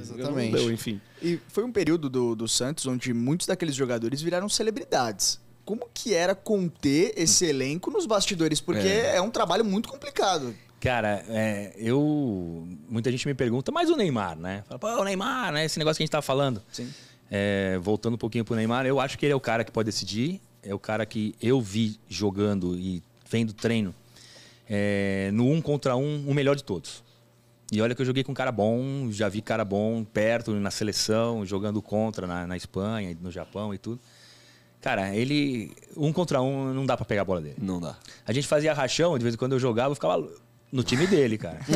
Exatamente. enfim. E foi um período do, do Santos onde muitos daqueles jogadores viraram celebridades como que era conter esse elenco nos bastidores? Porque é, é um trabalho muito complicado. Cara, é, eu. Muita gente me pergunta, mas o Neymar, né? Fala, Pô, o Neymar, né? Esse negócio que a gente tá falando. Sim. É, voltando um pouquinho pro Neymar, eu acho que ele é o cara que pode decidir é o cara que eu vi jogando e vendo treino é, no um contra um, o melhor de todos. E olha que eu joguei com cara bom, já vi cara bom perto, na seleção, jogando contra na, na Espanha, no Japão e tudo. Cara, ele. Um contra um não dá para pegar a bola dele. Não dá. A gente fazia rachão, de vez em quando eu jogava, eu ficava no time dele, cara.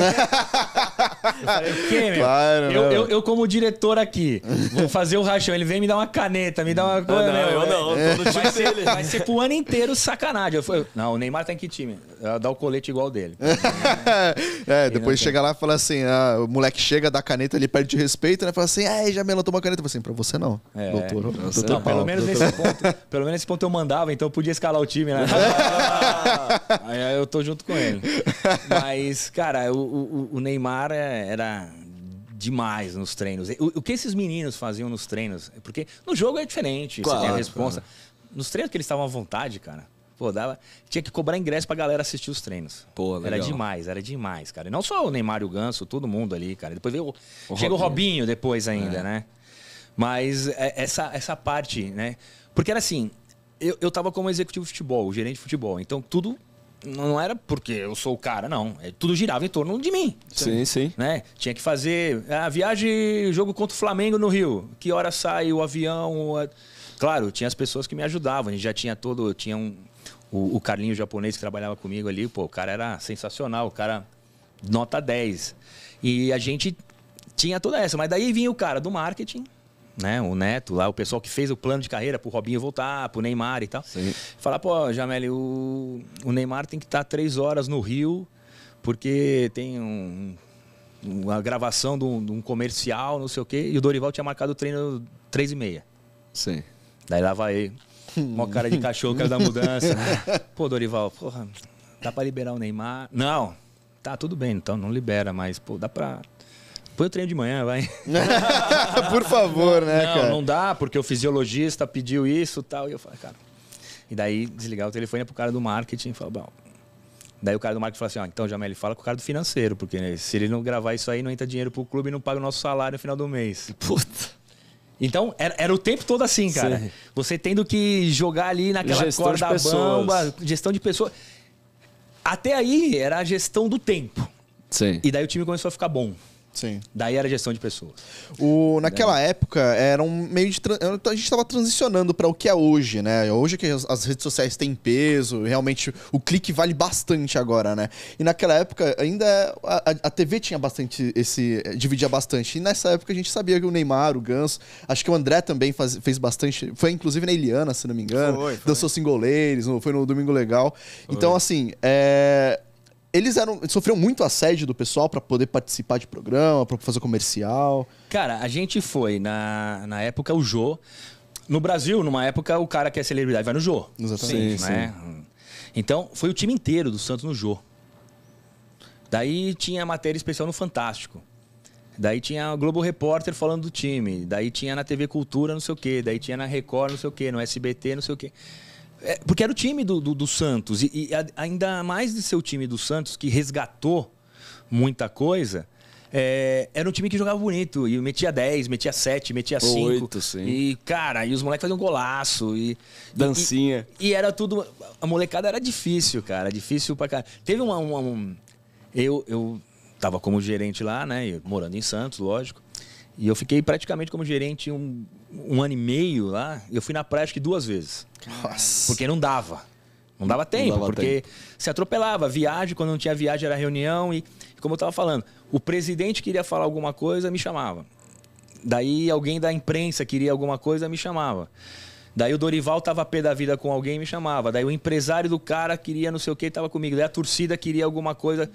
eu falei, o quê, meu? Claro, eu, meu. Eu, eu, como diretor aqui, vou fazer o rachão. Ele vem me dar uma caneta, me dá uma Ah, não, meu, eu não, eu tô no time vai dele. Ser, vai ser pro ano inteiro sacanagem. Eu falei, não, o Neymar tá em que time? Dá o colete igual dele. é, depois chega lá e fala assim: ah, o moleque chega, dá caneta, ele perde respeito, né? Fala assim, me ah, é, Jamela, uma caneta. Eu assim, pra você não. É, doutor. É, doutor, doutor não, Paulo, pelo, menos doutor. Nesse ponto, pelo menos nesse ponto eu mandava, então eu podia escalar o time, né? Aí eu tô junto com ele. Mas, cara, o, o, o Neymar é, era demais nos treinos. O, o, que esses meninos faziam nos treinos? Porque no jogo é diferente, claro, você tem a resposta Claro. Nos treinos que eles estavam à vontade, cara. Pô, dava, tinha que cobrar ingresso pra galera assistir os treinos. Pô, legal. Era demais, era demais, cara. E não só o Neymar e o Ganso, todo mundo ali, cara. Depois veio o, o chega Robinho. o Robinho depois ainda, é. né? Mas é, essa, essa parte, né? Porque era assim, eu, eu tava como executivo de futebol, gerente de futebol. Então tudo não era porque eu sou o cara, não. É, tudo girava em torno de mim. Sim, sim. Né? Tinha que fazer a ah, viagem, jogo contra o Flamengo no Rio. Que hora sai o avião? A... Claro, tinha as pessoas que me ajudavam. A gente já tinha todo, tinha um o, o Carlinho japonês que trabalhava comigo ali, pô, o cara era sensacional, o cara nota 10. E a gente tinha toda essa, mas daí vinha o cara do marketing né? O Neto lá, o pessoal que fez o plano de carreira pro Robinho voltar, pro Neymar e tal. Sim. Falar, pô, Jameli, o, o Neymar tem que estar tá três horas no Rio, porque tem um, uma gravação de um, de um, comercial, não sei o quê, e o Dorival tinha marcado o treino três e meia. Sim. Daí lá vai ele. Mó cara de cachorro, cara da mudança. pô, Dorival, porra, dá pra liberar o Neymar? Não. Tá, tudo bem, então não libera, mas, pô, dá pra Põe o treino de manhã, vai. Por favor, né, não, cara? Não, dá, porque o fisiologista pediu isso tal. E eu falei, cara. E daí desligar o telefone é pro cara do marketing e falar, bom. Daí o cara do marketing falou assim: ó, ah, então, Jamel, ele fala com o cara do financeiro, porque né, se ele não gravar isso aí, não entra dinheiro pro clube e não paga o nosso salário no final do mês. Puta. Então, era, era, o tempo todo assim, cara. Sim. Você tendo que jogar ali naquela gestão corda bamba, gestão de pessoas. Até aí era a gestão do tempo. Sim. E daí o time começou a ficar bom. Sim. Daí era gestão de pessoas. O, naquela época, era um meio de. A gente estava transicionando para o que é hoje, né? Hoje que as redes sociais têm peso, realmente o clique vale bastante agora, né? E naquela época, ainda a, a TV tinha bastante esse. dividia bastante. E nessa época a gente sabia que o Neymar, o Ganso, acho que o André também faz, fez bastante. Foi inclusive na Eliana, se não me engano. Foi, foi. Dançou Singoleiros, foi no Domingo Legal. Foi. Então, assim, é eles eram, sofreram muito assédio do pessoal para poder participar de programa, para fazer comercial. Cara, a gente foi na, na época o Jô. No Brasil, numa época, o cara que é celebridade vai no Jô. Exatamente. Sim, né? sim. Então, foi o time inteiro do Santos no Jô. Daí tinha matéria especial no Fantástico. Daí tinha o Globo Repórter falando do time. Daí tinha na TV Cultura, não sei o quê. Daí tinha na Record, não sei o quê. No SBT, não sei o quê. É, porque era o time do, do, do Santos. E, e ainda mais de ser o time do Santos, que resgatou muita coisa. É, era um time que jogava bonito. E metia 10, metia 7, metia 5. 8, sim. E, cara, e os moleques faziam golaço. E, Dancinha. E, e, era tudo. A molecada era difícil, cara. Difícil pra caralho. Teve uma. uma um, eu, eu tava como gerente lá, né? Morando em Santos, lógico. E eu fiquei praticamente como gerente um, um ano e meio lá, eu fui na praia acho que duas vezes. Nossa. Porque não dava. Não dava tempo, não dava porque tempo. se atropelava. Viagem, quando não tinha viagem era reunião. E, como eu estava falando, o presidente queria falar alguma coisa, me chamava. Daí alguém da imprensa queria alguma coisa, me chamava. Daí o Dorival tava pé da vida com alguém e me chamava. Daí o empresário do cara queria não sei o que, tava comigo. Daí a torcida queria alguma coisa.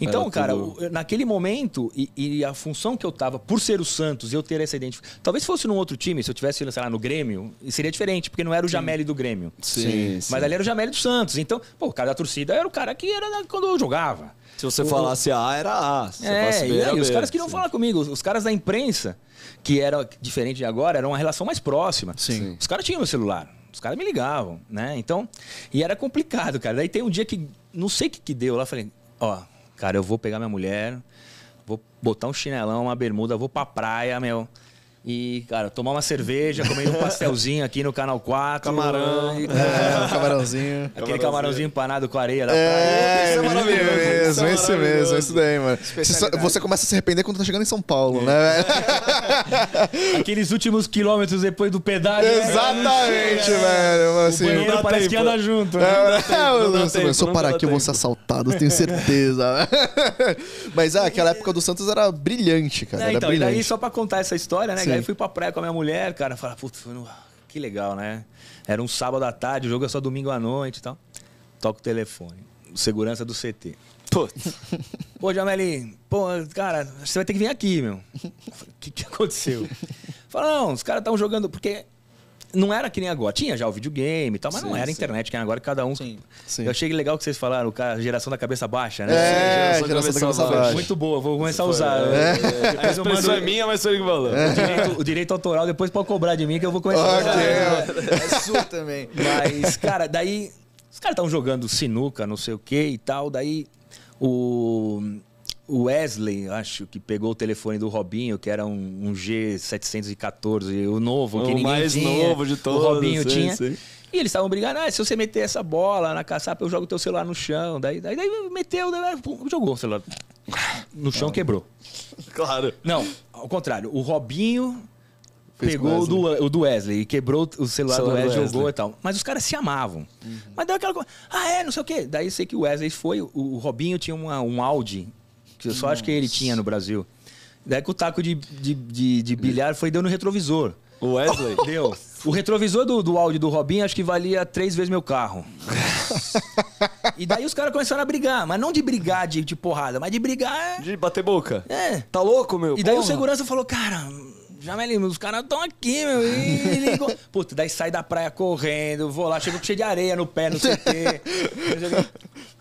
Então, Era cara, tudo... naquele momento, e, e, a função que eu tava, por ser o Santos, eu ter essa identificação. Talvez fosse num outro time, se eu tivesse, sei lá, no Grêmio, seria diferente, porque não era o Jamelli do Grêmio. Sim. sim. Mas ali era o Jamelli do Santos. Então, pô, o cara da torcida era o cara que era quando eu jogava. Se você o... falasse A, era A. Se é, você B, e aí, B, os caras que não falar comigo, os caras da imprensa que era diferente de agora, era uma relação mais próxima. Sim. Os caras tinham meu celular. Os caras me ligavam, né? Então, e era complicado, cara. Daí tem um dia que não sei o que que deu lá, falei, ó, cara, eu vou pegar minha mulher, vou botar um chinelão, uma bermuda, vou pra praia, meu. E, cara, tomar uma cerveja, comer um pastelzinho aqui no Canal 4. Camarão. É, um é. camarãozinho. Aquele camarãozinho. empanado com areia. É, é, maravilhoso. Mesmo, isso, é Esse é mesmo, isso daí, mano. Você, você, começa a se arrepender quando tá chegando em São Paulo, é. né? Aqueles últimos quilômetros depois do pedal né? Exatamente, velho. Assim, o banheiro parece tempo. que anda junto. É, né? se eu parar aqui, eu vou ser assaltado, tenho certeza. Mas ah, aquela época do Santos era brilhante, cara. É, então, brilhante. E daí, só pra contar essa história, né? Sim. Aí fui pra praia com a minha mulher, cara. fala putz, que legal, né? Era um sábado à tarde, o jogo é só domingo à noite e tal. Toca o telefone. Segurança do CT. Putz. Pô, Jameli, pô, cara, você vai ter que vir aqui, meu. O que, que aconteceu? Fala, não, os caras estão jogando. Porque não era que nem agora. Tinha já o videogame e tal, mas sim, não era a internet, que agora cada um. Sim, sim. Eu achei legal que vocês falaram, a geração da cabeça baixa, né? É, geração, geração da cabeça baixa. baixa. Muito boa, vou começar a usar. É. É. A mando... é minha, mas sou eu que falou. É, o, direito, autoral depois pode cobrar de mim que eu vou começar okay. a usar. é sua também. Mas, cara, daí. Os caras estavam jogando sinuca, não sei o que e tal, daí. O o Wesley, acho que pegou o telefone do Robinho, que era um, um G714, o novo, o que ninguém mais tinha, novo de todos. O Robinho sim, tinha. Sim. E eles estavam brigando, ah, se você meter essa bola na caçapa, eu jogo teu celular no chão. Daí, daí, daí meteu, daí, ah, jogou o celular no chão, ah. quebrou. Claro. Não, ao contrário, o Robinho Fez pegou o do, o do Wesley e quebrou o celular, celular do Wesley, do Wesley. jogou e tal. Mas os caras se amavam. Uhum. Mas deu aquela coisa, ah, é, não sei o quê. Daí sei que o Wesley foi, o, o Robinho tinha uma, um Audi que eu só acho que ele tinha no Brasil. Daí que o taco de, de, de, de bilhar foi deu no retrovisor. O Wesley? Deu. O retrovisor do, do áudio do Robin acho que valia três vezes meu carro. e daí os caras começaram a brigar, mas não de brigar de, de porrada, mas de brigar. É de bater boca. É. Tá louco, meu? E daí porra. o segurança falou, cara, Jamelinho, os caras estão aqui, meu. E ligou. Puta, daí sai da praia correndo, vou lá, chego cheio de areia no pé no CT.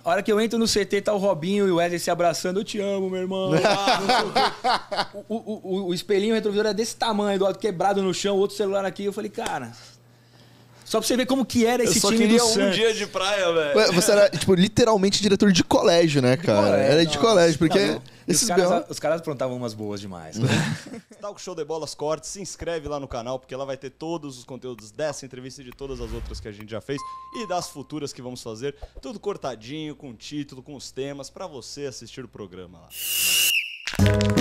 A hora que eu entro no CT, tá o Robinho e o Wesley se abraçando. Eu te amo, meu irmão. Ah, o, o, o, o, espelhinho retrovisor era é desse tamanho, do lado quebrado no chão, outro celular aqui. Eu falei, cara, só pra você ver como que era esse time do Eu só queria um dia de praia, velho. Você era, tipo, literalmente diretor de colégio, né, cara? De colégio, era de não. colégio, porque... não. Esses os, caras, os caras aprontavam umas boas demais. Né? Talk Show de Bolas Cortes, se inscreve lá no canal, porque ela vai ter todos os conteúdos dessa entrevista e de todas as outras que a gente já fez e das futuras que vamos fazer. Tudo cortadinho, com título, com os temas, para você assistir o programa lá.